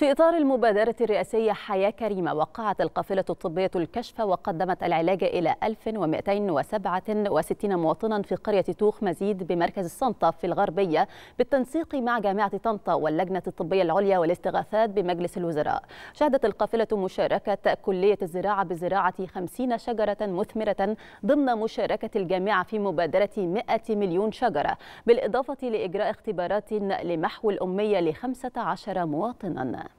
في إطار المبادرة الرئاسية حياة كريمة وقعت القافلة الطبية الكشف وقدمت العلاج إلى 1267 مواطنا في قرية توخ مزيد بمركز الصنطة في الغربية بالتنسيق مع جامعة طنطا واللجنة الطبية العليا والاستغاثات بمجلس الوزراء شهدت القافلة مشاركة كلية الزراعة بزراعة 50 شجرة مثمرة ضمن مشاركة الجامعة في مبادرة 100 مليون شجرة بالإضافة لإجراء اختبارات لمحو الأمية ل 15 مواطنا